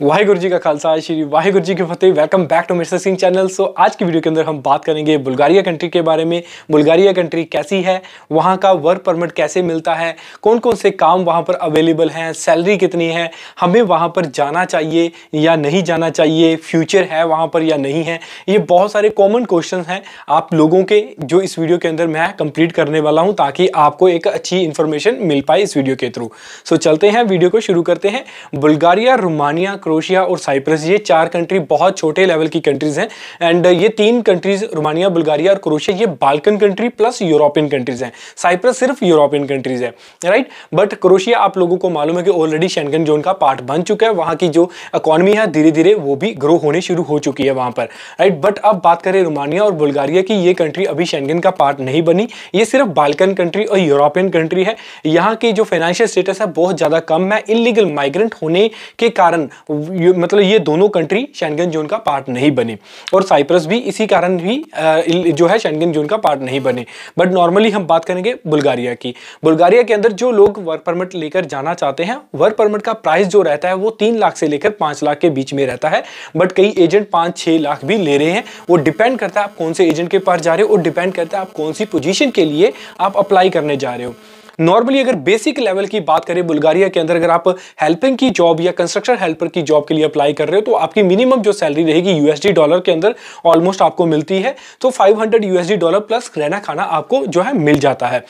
वाहेगुरु जी का खालसा श्री वाहेगुरु जी की फतेह welcome back to mister Singh channel so आज की वीडियो के अंदर हम बात करेंगे बुल्गारिया कंट्री के बारे में बुल्गारिया कंट्री कैसी है वहाँ का वर्क परमिट कैसे मिलता है कौन कौन से काम वहाँ पर अवेलेबल हैं सैलरी कितनी है हमें वहाँ पर जाना चाहिए या नहीं जाना चाहिए फ्यूचर है वहाँ पर या नहीं है ये बहुत सारे कॉमन क्वेश्चन हैं आप लोगों के जो इस वीडियो के अंदर मैं कंप्लीट करने वाला हूँ ताकि आपको एक अच्छी इन्फॉर्मेशन मिल पाए इस वीडियो के थ्रू सो चलते हैं वीडियो को शुरू करते हैं बुल्गारिया रोमानिया क्रोशिया और साइप्रस ये चार कंट्री बहुत छोटे लेवल की कंट्रीज हैं एंड ये तीन कंट्रीज रोमानिया बुल्गारिया और क्रोशिया ये Balkan country plus European countries हैं साइप्रस सिर्फ यूरोपियन कंट्रीज है राइट बट क्रोशिया आप लोगों को मालूम है कि ऑलरेडी शेंगन जोन का पार्ट बन चुका है वहाँ की जो इकोनॉमी है धीरे धीरे वो भी ग्रो होने शुरू हो चुकी है वहाँ पर राइट बट अब बात करें रोमानिया और बुल्गारिया की ये कंट्री अभी शेंगन का पार्ट नहीं बनी ये सिर्फ बाल्कन कंट्री और यूरोपियन कंट्री है यहाँ की जो फाइनेंशियल स्टेटस है बहुत ज़्यादा कम है इलीगल माइग्रेंट होने के कारण ये मतलब ये दोनों कंट्री शैनगन जोन का पार्ट नहीं बने और साइप्रस भी इसी कारण भी जो है शैनगन जोन का पार्ट नहीं बने बट नॉर्मली हम बात करेंगे बुल्गारिया की बुल्गारिया के अंदर जो लोग वर्क परमिट लेकर जाना चाहते हैं वर्क परमिट का प्राइस जो रहता है वो तीन लाख से लेकर पाँच लाख के बीच में रहता है बट कई एजेंट पाँच छः लाख भी ले रहे हैं वो डिपेंड करता है आप कौन से एजेंट के पास जा रहे हो और डिपेंड करता है आप कौन सी पोजिशन के लिए आप अप्लाई करने जा रहे हो नॉर्मली अगर बेसिक लेवल की बात करें बुल्गारिया के अंदर अगर आप हेल्पिंग की जॉब या कंस्ट्रक्शन हेल्पर की जॉब के लिए अप्लाई कर रहे हो तो आपकी मिनिमम जो सैलरी रहेगी यूएसडी डॉलर के अंदर ऑलमोस्ट आपको मिलती है तो 500 यूएसडी डॉलर प्लस रहना खाना आपको जो है मिल जाता है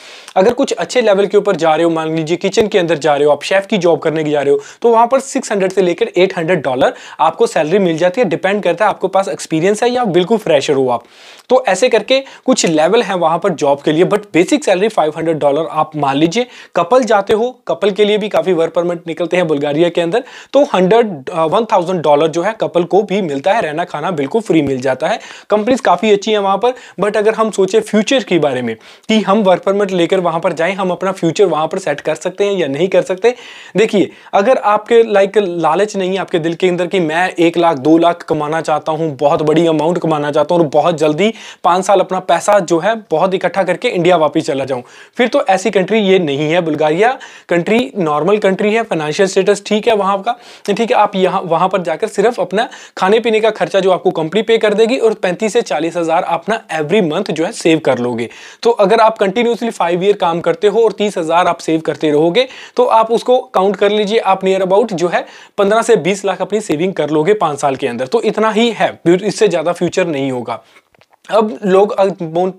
अगर कुछ अच्छे लेवल के ऊपर जा रहे हो मान लीजिए किचन के अंदर जा रहे हो आप शेफ की जॉब करने के जा रहे हो तो वहां पर सिक्स से लेकर एट डॉलर आपको सैलरी मिल जाती है डिपेंड करता है आपके पास एक्सपीरियंस है या बिल्कुल फ्रेशर हो आप तो ऐसे करके कुछ लेवल है वहां पर जॉब के लिए but basic salary five dollar आप मान लीजिए कपल जाते हो कपल के लिए भी काफी वर्क परमिट निकलते हैं बुल्गारिया के अंदर तो हंड्रेड वन थाउजेंड डॉलर जो है कपल को भी मिलता है रहना खाना बिल्कुल फ्री मिल जाता है कंपनीज काफी अच्छी है वहां पर बट अगर हम सोचे फ्यूचर के बारे में कि हम वर्क परमिट लेकर वहां पर जाए हम अपना फ्यूचर वहां पर सेट कर सकते हैं या नहीं कर सकते देखिए अगर आपके लाइक लालच नहीं है आपके दिल के अंदर कि मैं एक लाख दो लाख कमाना चाहता हूँ बहुत बड़ी अमाउंट कमाना चाहता हूँ और बहुत जल्दी पांच साल अपना पैसा जो है बहुत इकट्ठा करके इंडिया वापिस चला जाऊं फिर तो ऐसी कंट्री ये नहीं है बुल्गारिया कंट्री नॉर्मल कंट्री है फाइनेंशियल स्टेटस ठीक है वहाँ का ठीक है आप यहाँ वहाँ पर जाकर सिर्फ अपना खाने पीने का खर्चा जो आपको कंपनी पे कर देगी और पैंतीस से चालीस हज़ार अपना एवरी मंथ जो है सेव कर लोगे तो अगर आप कंटिन्यूसली फाइव ईयर काम करते हो और तीस आप सेव करते रहोगे तो आप उसको काउंट कर लीजिए आप नियर अबाउट जो है पंद्रह से बीस लाख अपनी सेविंग कर लोगे पाँच साल के अंदर तो इतना ही है इससे ज़्यादा फ्यूचर नहीं होगा अब लोग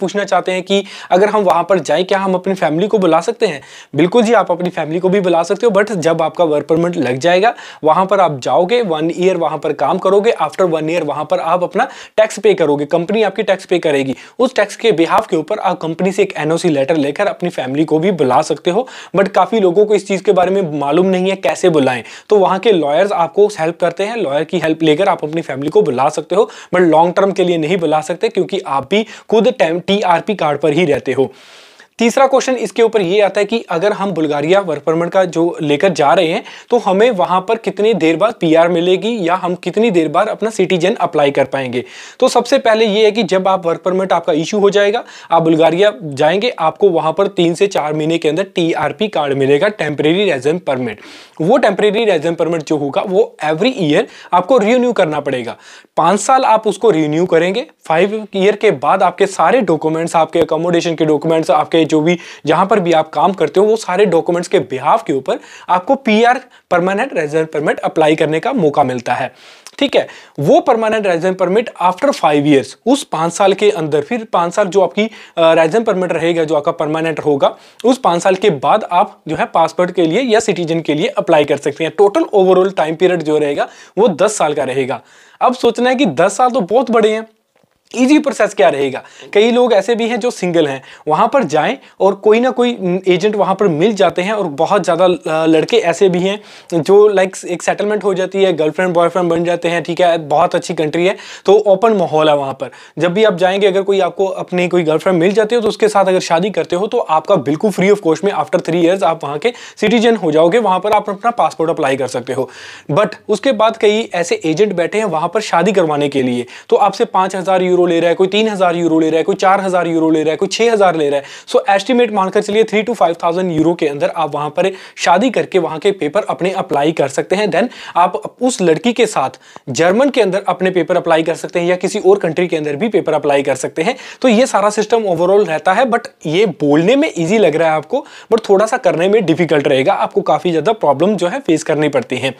पूछना चाहते हैं कि अगर हम वहाँ पर जाएं क्या हम अपनी फैमिली को बुला सकते हैं बिल्कुल जी आप अपनी फैमिली को भी बुला सकते हो बट जब आपका वर्क परमिट लग जाएगा वहाँ पर आप जाओगे वन ईयर वहाँ पर काम करोगे आफ्टर वन ईयर वहाँ पर आप अपना टैक्स पे करोगे कंपनी आपकी टैक्स पे करेगी उस टैक्स के बिहाफ के ऊपर आप कंपनी से एक एन लेटर लेकर अपनी फैमिली को भी बुला सकते हो बट काफ़ी लोगों को इस चीज़ के बारे में मालूम नहीं है कैसे बुलाएं तो वहाँ के लॉयर्स आपको हेल्प करते हैं लॉयर की हेल्प लेकर आप अपनी फैमिली को बुला सकते हो बट लॉन्ग टर्म के लिए नहीं बुला सकते क्योंकि आप भी खुद टी आर कार्ड पर ही रहते हो तीसरा क्वेश्चन इसके ऊपर ये आता है कि अगर हम बुल्गारिया वर्क परमिट का जो लेकर जा रहे हैं तो हमें वहां पर कितनी देर बाद पीआर मिलेगी या हम कितनी देर बाद अपना सिटीजन अप्लाई कर पाएंगे तो सबसे पहले ये है कि जब आप वर्क परमिट आपका इशू हो जाएगा आप बुल्गारिया जाएंगे आपको वहां पर तीन से चार महीने के अंदर टीआरपी कार्ड मिलेगा टेम्परेरी रेजिडेंट परमिट वो टेम्परेरी रेजिडेंट परमिट जो होगा वो एवरी ईयर आपको रिन्यू करना पड़ेगा पाँच साल आप उसको रिन्यू करेंगे फाइव ईयर के बाद आपके सारे डॉक्यूमेंट्स आपके अकोमोडेशन के डॉक्यूमेंट्स आपके जो भी जहां पर भी आप काम करते हो वो सारे डॉक्यूमेंट्स के बिहाफ के ऊपर आपको PR permanent resident permit apply करने का मौका मिलता है ठीक है वो permanent resident permit after five years उस पांच साल के अंदर फिर पांच साल जो आपकी रेजिडेंट परमिट रहेगा जो आपका परमानेंट होगा उस पांच साल के बाद आप जो है पासपोर्ट के लिए या सिटीजन के लिए अप्लाई कर सकते हैं टोटल ओवरऑल टाइम पीरियड जो रहेगा वो दस साल का रहेगा अब सोचना है कि दस साल तो बहुत बड़े हैं इजी प्रोसेस क्या रहेगा कई लोग ऐसे भी हैं जो सिंगल हैं वहाँ पर जाएं और कोई ना कोई एजेंट वहाँ पर मिल जाते हैं और बहुत ज़्यादा लड़के ऐसे भी हैं जो लाइक एक सेटलमेंट हो जाती है गर्लफ्रेंड बॉयफ्रेंड बन जाते हैं ठीक है बहुत अच्छी कंट्री है तो ओपन माहौल है वहाँ पर जब भी आप जाएंगे अगर कोई आपको अपनी कोई गर्लफ्रेंड मिल जाती हो तो उसके साथ अगर शादी करते हो तो आपका बिल्कुल फ्री ऑफ कॉस्ट में आफ्टर थ्री ईयर्स आप वहाँ के सिटीजन हो जाओगे वहाँ पर आप अपना पासपोर्ट अप्लाई कर सकते हो बट उसके बाद कई ऐसे एजेंट बैठे हैं वहाँ पर शादी करवाने के लिए तो आपसे पाँच हज़ार यूरो ले रहा है कोई तीन हजार यूरो ले रहा है कोई चार हजार यूरो ले रहा है कोई छह हजार ले रहा है सो एस्टिमेट मानकर चलिए three to five thousand euro के अंदर आप वहां पर शादी करके वहां के पेपर अपने अप्लाई कर सकते हैं देन आप उस लड़की के साथ जर्मन के अंदर अपने पेपर अप्लाई कर सकते हैं या किसी और कंट्री के अंदर भी पेपर अप्लाई कर सकते हैं तो ये सारा सिस्टम ओवरऑल रहता है बट ये बोलने में ईजी लग रहा है आपको बट थोड़ा सा करने में डिफिकल्ट रहेगा आपको काफ़ी ज़्यादा प्रॉब्लम जो है फेस करनी पड़ती है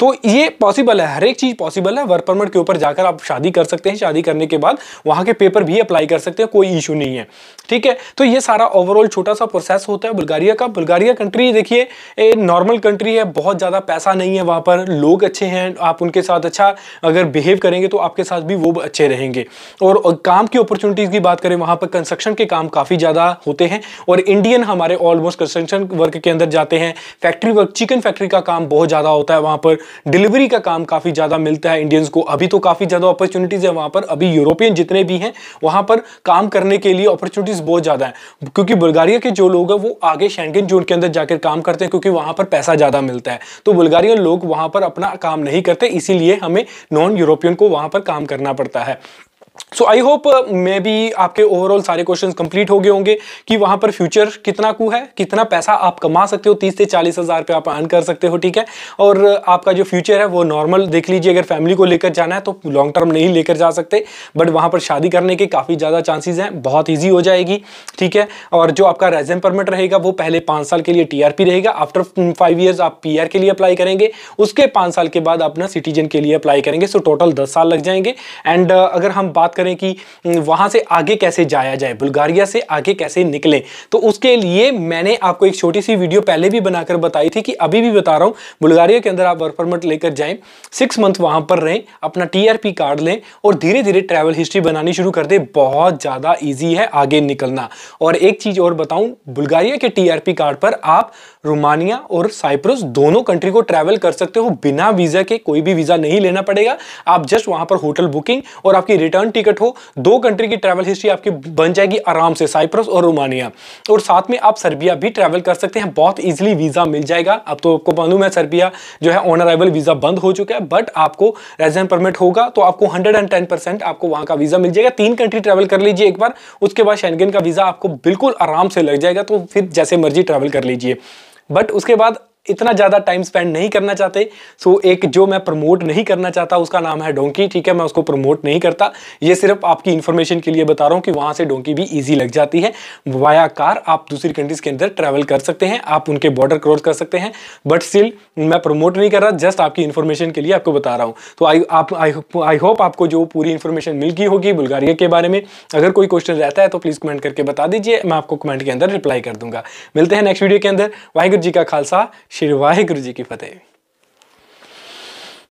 तो ये पॉसिबल है हर एक चीज़ पॉसिबल है वर्क परमिट के ऊपर जाकर आप शादी कर सकते हैं शादी करने के बाद वहां के पेपर भी अप्लाई कर सकते हैं कोई इशू नहीं है ठीक है तो ये सारा ओवरऑल छोटा सा प्रोसेस होता है बुल्गारिया का बुल्गारिया कंट्री देखिए नॉर्मल कंट्री है बहुत ज़्यादा पैसा नहीं है वहां पर लोग अच्छे हैं आप उनके साथ अच्छा अगर बिहेव करेंगे तो आपके साथ भी वो अच्छे रहेंगे और काम की अपॉर्चुनिटीज़ की बात करें वहां पर कंस्ट्रक्शन के काम काफ़ी ज़्यादा होते हैं और इंडियन हमारे ऑलमोस्ट कंस्ट्रक्शन वर्क के अंदर जाते हैं फैक्ट्री वर्क चिकन फैक्ट्री का काम बहुत ज़्यादा होता है वहां पर डिलीवरी का काम काफ़ी ज़्यादा मिलता है इंडियंस को अभी तो काफ़ी ज़्यादा अपॉर्चुनिटीज़ है वहां पर अभी यूरोपियन यूरोपियन जितने भी हैं वहां पर काम करने के लिए अपॉर्चुनिटीज़ बहुत ज़्यादा है क्योंकि बुल्गारिया के जो लोग हैं वो आगे शेंगन जोन के अंदर जाकर काम करते हैं क्योंकि वहां पर पैसा ज़्यादा मिलता है तो बुल्गारियन लोग वहां पर अपना काम नहीं करते इसीलिए हमें नॉन यूरोपियन को वहां पर काम करना पड़ता है so I hope maybe आपके ओवरऑल सारे क्वेश्चन कंप्लीट हो गए होंगे कि वहां पर फ्यूचर कितना कू है कितना पैसा आप कमा सकते हो तीस से चालीस हज़ार रुपये आप अर्न कर सकते हो ठीक है और uh, आपका जो फ्यूचर है वो नॉर्मल देख लीजिए अगर फैमिली को लेकर जाना है तो लॉन्ग टर्म नहीं लेकर जा सकते बट वहां पर शादी करने के काफ़ी ज़्यादा चांसेज हैं बहुत ईजी हो जाएगी ठीक है और जो आपका रेजेंट परमिट रहेगा वो पहले पांच साल के लिए टी रहेगा आफ्टर फाइव ईयर्स आप पी के लिए अप्लाई करेंगे उसके पांच साल के बाद अपना सिटीजन के लिए अप्लाई करेंगे सो टोटल दस साल लग जाएंगे एंड uh, अगर हम बात करें करें कि वहां से आगे कैसे जाया जाए बुल्गारिया से आगे कैसे निकले तो उसके लिए मैंने आपको एक छोटी सी वीडियो पहले भी बनाकर बताई थी कि अभी भी बता रहा हूं बुल्गारिया के अंदर आप वर्क परमिट लेकर जाएं सिक्स मंथ वहां पर रहें अपना टी कार्ड लें और धीरे धीरे ट्रैवल हिस्ट्री बनानी शुरू कर दे बहुत ज़्यादा ईजी है आगे निकलना और एक चीज़ और बताऊं बुल्गारिया के टीआरपी कार्ड पर आप रोमानिया और साइप्रस दोनों कंट्री को ट्रैवल कर सकते हो बिना वीज़ा के कोई भी वीज़ा नहीं लेना पड़ेगा आप जस्ट वहां पर होटल बुकिंग और आपकी रिटर्न टिकट टिकट हो दो कंट्री की ट्रैवल हिस्ट्री आपकी बन जाएगी आराम से साइप्रस और रोमानिया और साथ में आप सर्बिया भी ट्रैवल कर सकते हैं बहुत ईजिली वीज़ा मिल जाएगा अब तो आपको मालूम है सर्बिया जो है ऑन अराइवल वीज़ा बंद हो चुका है बट आपको रेजिडेंट परमिट होगा तो आपको हंड्रेड आपको वहां का वीज़ा मिल जाएगा तीन कंट्री ट्रैवल कर लीजिए एक बार उसके बाद शेंगन का वीज़ा आपको बिल्कुल आराम से लग जाएगा तो फिर जैसे मर्जी ट्रैवल कर लीजिए बट उसके बाद इतना ज़्यादा टाइम स्पेंड नहीं करना चाहते सो एक जो मैं प्रमोट नहीं करना चाहता उसका नाम है डोंकी ठीक है मैं उसको प्रमोट नहीं करता ये सिर्फ आपकी इन्फॉर्मेशन के लिए बता रहा हूँ कि वहाँ से डोंकी भी ईजी लग जाती है वाया कार आप दूसरी कंट्रीज़ के अंदर ट्रैवल कर सकते हैं आप उनके बॉर्डर क्रॉस कर सकते हैं बट स्टिल मैं प्रमोट नहीं कर रहा जस्ट आपकी इन्फॉर्मेशन के लिए आपको बता रहा हूँ तो आई आप आई होप आपको जो पूरी इन्फॉर्मेशन मिल गई होगी बुल्गारिया के बारे में अगर कोई क्वेश्चन रहता है तो प्लीज़ कमेंट करके बता दीजिए मैं आपको कमेंट के अंदर रिप्लाई कर दूंगा मिलते हैं नेक्स्ट वीडियो के अंदर वाहिगुरु जी का खालसा श्री वाहेगुरु जी की फतेह